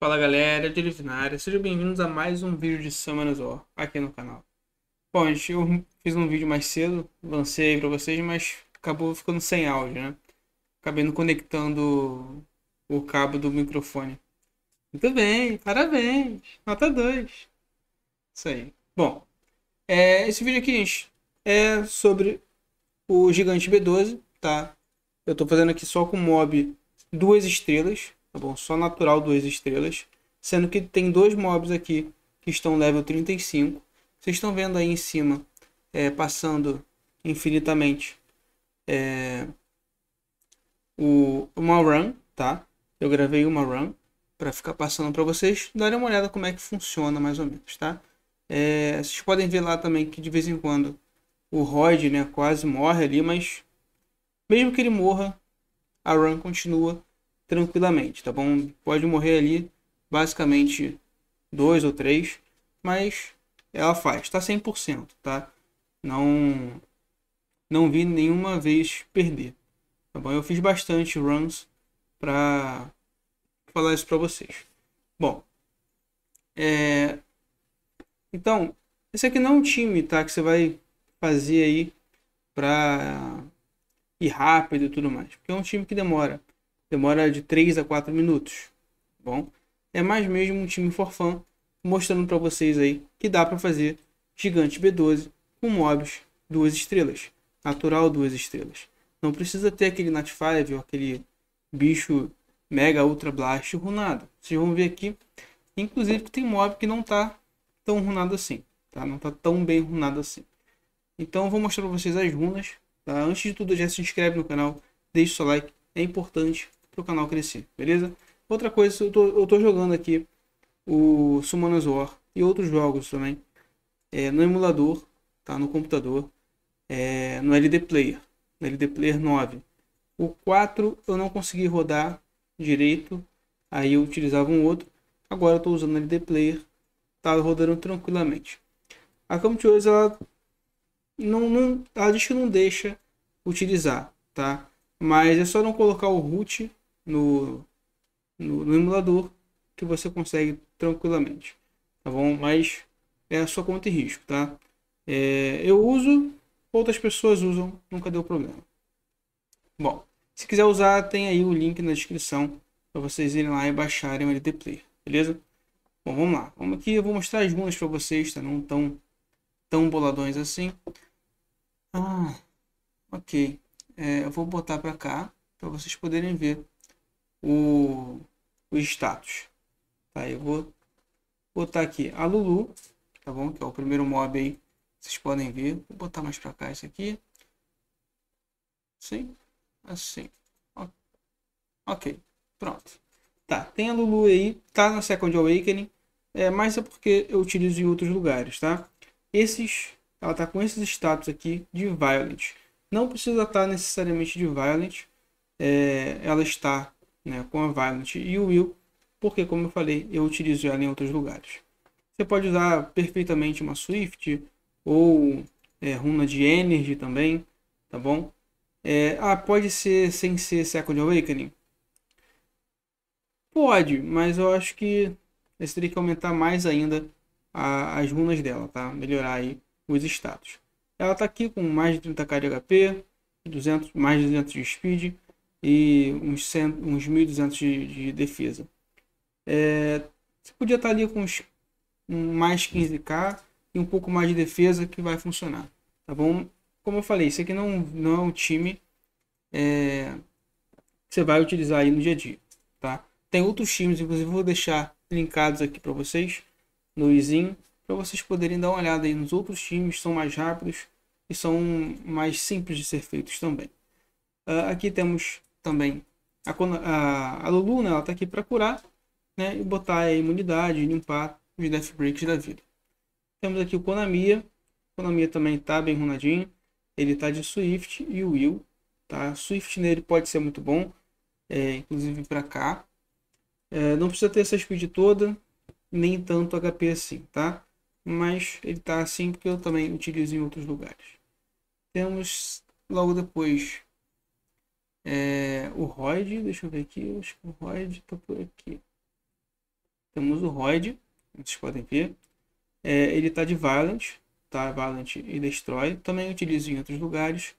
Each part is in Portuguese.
Fala galera, Direcionária, sejam bem-vindos a mais um vídeo de Semanas War aqui no canal. Bom, gente, eu fiz um vídeo mais cedo, lancei pra vocês, mas acabou ficando sem áudio, né? Acabei não conectando o cabo do microfone. Muito bem, parabéns, nota 2. Isso aí. Bom, é, esse vídeo aqui, gente, é sobre o Gigante B12, tá? Eu tô fazendo aqui só com mob duas estrelas, tá bom? Só natural duas estrelas, sendo que tem dois mobs aqui que estão level 35. Vocês estão vendo aí em cima, é, passando infinitamente é, o, uma run, tá? Eu gravei uma run para ficar passando para vocês darem uma olhada como é que funciona mais ou menos, tá? É, vocês podem ver lá também que de vez em quando o Rod, né, quase morre ali, mas mesmo que ele morra, a run continua tranquilamente, tá bom? Pode morrer ali basicamente dois ou três, mas ela faz, tá 100%, tá? Não não vi nenhuma vez perder, tá bom? Eu fiz bastante runs para falar isso para vocês. Bom, é... então, esse aqui não é um time, tá? Que você vai fazer aí para ir rápido e tudo mais. Porque é um time que demora demora de 3 a 4 minutos. Tá bom, é mais mesmo um time forfã, mostrando para vocês aí que dá para fazer Gigante B12 com mobs duas estrelas, natural duas estrelas. Não precisa ter aquele Nat 5 ou aquele bicho Mega Ultra Blast runado. Vocês vão ver aqui, inclusive que tem mob que não tá tão runado assim, tá? Não tá tão bem runado assim. Então vou mostrar para vocês as runas, tá? Antes de tudo já se inscreve no canal, deixa o seu like, é importante para o canal crescer, beleza? Outra coisa, eu tô, eu tô jogando aqui o Summoners War e outros jogos também é, no emulador, tá? No computador, é, no LD Player, no LD Player 9. O 4 eu não consegui rodar direito, aí eu utilizava um outro. Agora eu tô usando o LD Player, tá rodando tranquilamente. A Come ela não, não, ela diz que não deixa utilizar, tá? Mas é só não colocar o root no, no, no emulador que você consegue tranquilamente, tá bom? Mas é a sua conta e risco, tá? É, eu uso, outras pessoas usam, nunca deu problema. Bom, se quiser usar, tem aí o link na descrição para vocês irem lá e baixarem o LT Player, beleza? Bom, vamos lá. Vamos aqui, eu vou mostrar as runas para vocês, tá? Não tão, tão boladões assim. Ah, ok. É, eu vou botar para cá para vocês poderem ver o, o status. Tá, eu vou botar aqui a Lulu, tá bom? Que é o primeiro mob aí, vocês podem ver. Vou botar mais para cá isso aqui. Sim, assim. Ok, pronto. Tá, tem a Lulu aí, tá na Second Awakening, é, mas é porque eu utilizo em outros lugares, tá? Esses, ela tá com esses status aqui de violent Não precisa estar tá necessariamente de violent é, ela está né, com a Violet e o Will, porque, como eu falei, eu utilizo ela em outros lugares. Você pode usar perfeitamente uma Swift ou é, runa de Energy também, tá bom? É, ah, pode ser sem ser Second Awakening? Pode, mas eu acho que você teria que aumentar mais ainda a, as runas dela, tá? Melhorar aí os status. Ela tá aqui com mais de 30k de HP, 200, mais de 200 de speed, e uns, 100, uns 1.200 de, de defesa. É, você podia estar ali com uns, mais 15k e um pouco mais de defesa que vai funcionar, tá bom? Como eu falei, isso aqui não, não é um time é, que você vai utilizar aí no dia a dia, tá? Tem outros times, inclusive vou deixar linkados aqui para vocês no izinho para vocês poderem dar uma olhada aí nos outros times, são mais rápidos e são mais simples de ser feitos também. Uh, aqui temos também. A, a, a Lulu, né, ela tá aqui para curar, né, e botar a imunidade, limpar os death breaks da vida. Temos aqui o Konamiya. O Konamiya também tá bem runadinho. Ele tá de Swift e o Will, tá? Swift nele pode ser muito bom, é, inclusive para cá. É, não precisa ter essa speed toda, nem tanto HP assim, tá? Mas ele tá assim porque eu também utilizo em outros lugares. Temos logo depois é, o Royd, deixa eu ver aqui, acho que o Royd está por aqui. Temos o Royd, vocês podem ver. É, ele está de Violent, tá? Violent e Destroy. Também utiliza em outros lugares.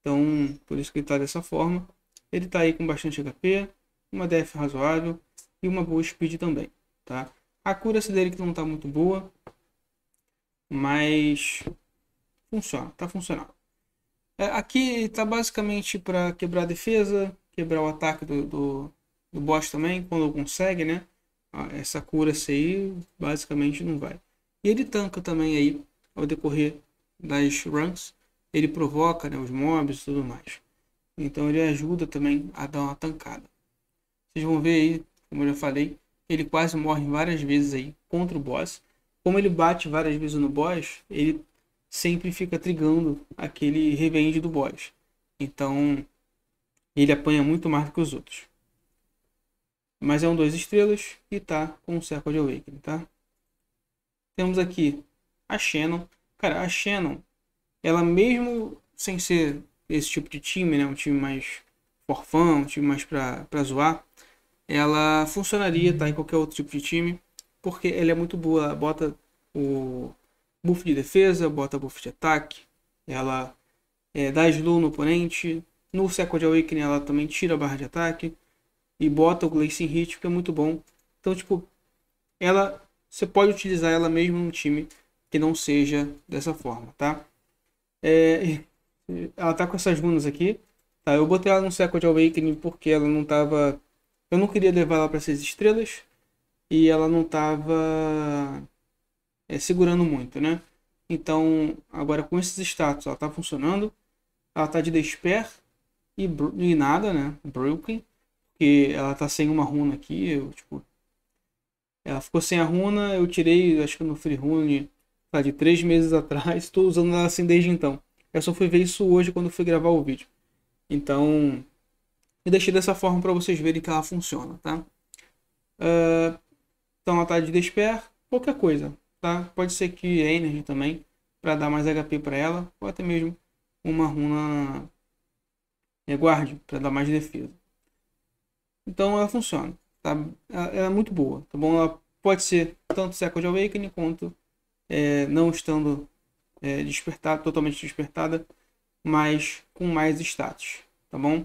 Então, por isso que ele está dessa forma. Ele está aí com bastante HP, uma DF razoável e uma boa speed também, tá? A cura-se dele que não está muito boa, mas funciona, tá funcionando. É, aqui tá basicamente para quebrar a defesa, quebrar o ataque do, do, do boss também, quando consegue, né? Ah, essa cura aí basicamente não vai. E ele tanca também aí ao decorrer das runs. Ele provoca né, os mobs e tudo mais. Então ele ajuda também a dar uma tancada. Vocês vão ver aí, como eu já falei, ele quase morre várias vezes aí contra o boss. Como ele bate várias vezes no boss, ele sempre fica trigando aquele revenge do boss. Então, ele apanha muito mais do que os outros. Mas é um 2 estrelas e tá com o Circle de Awakening, tá? Temos aqui a Shannon. Cara, a Shannon, ela mesmo sem ser esse tipo de time, né? Um time mais forfão, um time mais pra, pra zoar. Ela funcionaria, tá? Em qualquer outro tipo de time. Porque ela é muito boa. Ela bota o buff de defesa, bota buff de ataque, ela é, dá slow no oponente. No Second Awakening ela também tira a barra de ataque e bota o Glacing Hit, que é muito bom. Então, tipo, ela você pode utilizar ela mesmo num time que não seja dessa forma, tá? É, ela tá com essas runas aqui, tá? Eu botei ela no Second Awakening porque ela não tava... Eu não queria levar ela para essas estrelas e ela não tava é, segurando muito, né? Então, agora com esses status, ela está funcionando. Ela está de Despair e, e nada, né? Broken. Porque ela está sem uma runa aqui. Eu, tipo, ela ficou sem a runa. Eu tirei, acho que no Free Rune, tá, de três meses atrás. Estou usando ela assim desde então. Eu só fui ver isso hoje quando fui gravar o vídeo. Então, eu deixei dessa forma para vocês verem que ela funciona, tá? Uh, então, ela tá de Despair. qualquer coisa tá? Pode ser que Energy também, para dar mais HP para ela, ou até mesmo uma runa guarde para dar mais defesa. Então ela funciona, tá? Ela, é muito boa, tá bom? Ela pode ser tanto de Awakening quanto é, não estando é, despertada, totalmente despertada, mas com mais status, tá bom?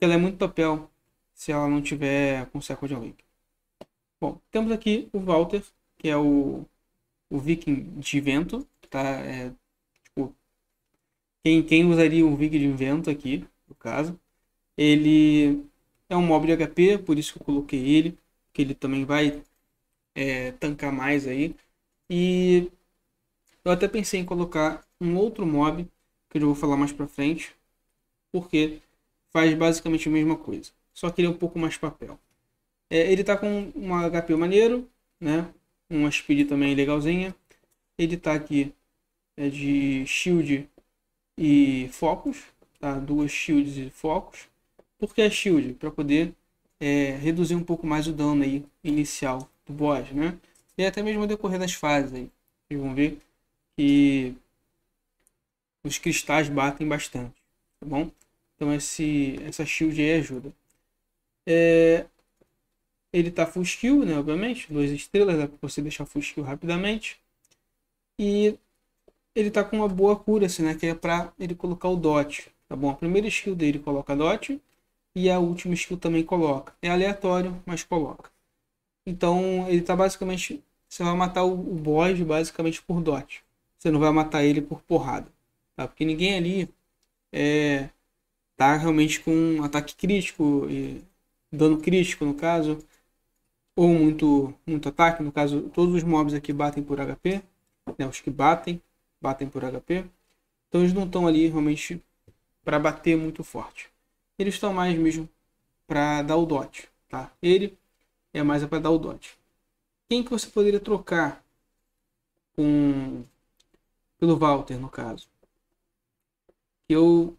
Ela é muito papel se ela não tiver com de Awakening. Bom, temos aqui o Walter, que é o o Viking de vento, tá? É, tipo, quem, quem usaria o Viking de vento aqui, no caso. Ele é um mob de HP, por isso que eu coloquei ele, que ele também vai é, tancar mais aí. E eu até pensei em colocar um outro mob, que eu vou falar mais pra frente, porque faz basicamente a mesma coisa, só que ele é um pouco mais papel. É, ele tá com um HP maneiro, né? Uma speed também legalzinha. Ele tá aqui é de shield e focos, tá? Duas shields e focos. Por que shield? Para poder é, reduzir um pouco mais o dano aí inicial do boss, né? E até mesmo decorrer das fases aí. Vocês vão ver que os cristais batem bastante, tá bom? Então esse, essa shield aí ajuda. É, ele tá full skill, né? Obviamente, duas estrelas, dá pra você deixar full skill rapidamente. E ele tá com uma boa cura, assim, né? Que é pra ele colocar o dot, tá bom? A primeira skill dele coloca dot e a última skill também coloca. É aleatório, mas coloca. Então, ele tá basicamente... Você vai matar o, o boss basicamente por dot. Você não vai matar ele por porrada, tá? Porque ninguém ali é, tá realmente com um ataque crítico e dano crítico no caso ou muito, muito ataque, no caso, todos os mobs aqui batem por HP, né? os que batem, batem por HP. Então eles não estão ali realmente para bater muito forte. Eles estão mais mesmo para dar o dot, tá? Ele é mais para dar o dot. Quem que você poderia trocar com pelo Walter no caso? Eu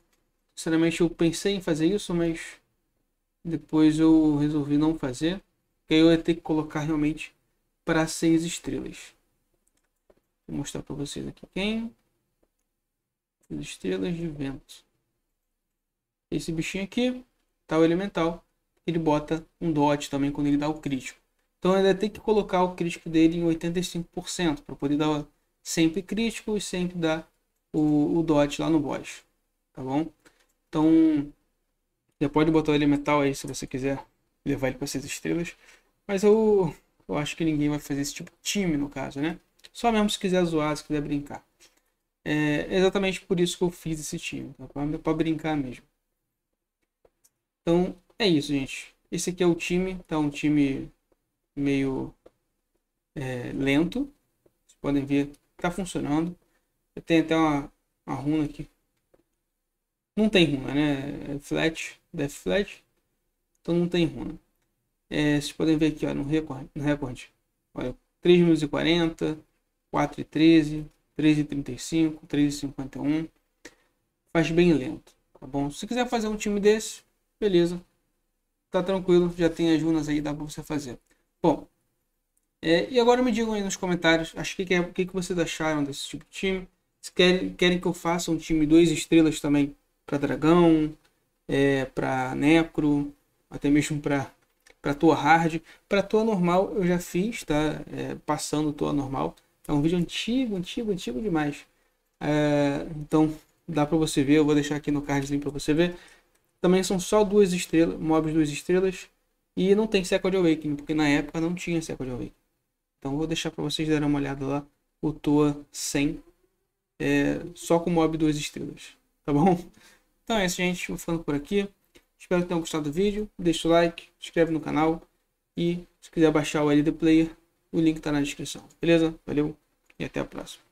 sinceramente eu pensei em fazer isso, mas depois eu resolvi não fazer. Que aí eu ia ter que colocar realmente para seis estrelas. Vou mostrar para vocês aqui quem. É. Estrelas de vento. Esse bichinho aqui, tal tá elemental, ele bota um dot também quando ele dá o crítico. Então ele vai ter que colocar o crítico dele em 85% para poder dar sempre crítico e sempre dar o, o dot lá no boss. Tá bom? Então, você pode botar o elemental aí se você quiser levar ele para essas estrelas. Mas eu, eu acho que ninguém vai fazer esse tipo de time, no caso, né? Só mesmo se quiser zoar, se quiser brincar. É exatamente por isso que eu fiz esse time, tá? para brincar mesmo. Então, é isso, gente. Esse aqui é o time, tá? Um time meio é, lento. Vocês podem ver, tá funcionando. eu tenho até uma, uma runa aqui. Não tem runa, né? É flat, def flat. Então não tem runa. É, vocês podem ver aqui ó, no recorde, no recorde. Olha, e 13 e 3.51. Faz bem lento, tá bom? Se quiser fazer um time desse, beleza. Tá tranquilo, já tem as runas aí, dá para você fazer. Bom, é, e agora me digam aí nos comentários, acho que, que, é, que, que vocês acharam desse tipo de time. Se querem, querem que eu faça um time 2 estrelas também para dragão, é, para necro, até mesmo para para tua hard, para tua normal eu já fiz, tá? É, passando tua normal. É um vídeo antigo, antigo, antigo demais. É, então dá para você ver, eu vou deixar aqui no cardzinho para você ver. Também são só duas estrelas, mobs duas estrelas e não tem de Awakening, porque na época não tinha de Awakening. Então vou deixar para vocês darem uma olhada lá o Toa 100 é, só com mob duas estrelas, tá bom? Então é isso, gente, vou ficando por aqui. Espero que tenham gostado do vídeo. Deixa o like, se inscreve no canal. E se quiser baixar o LD Player, o link está na descrição. Beleza? Valeu e até a próxima.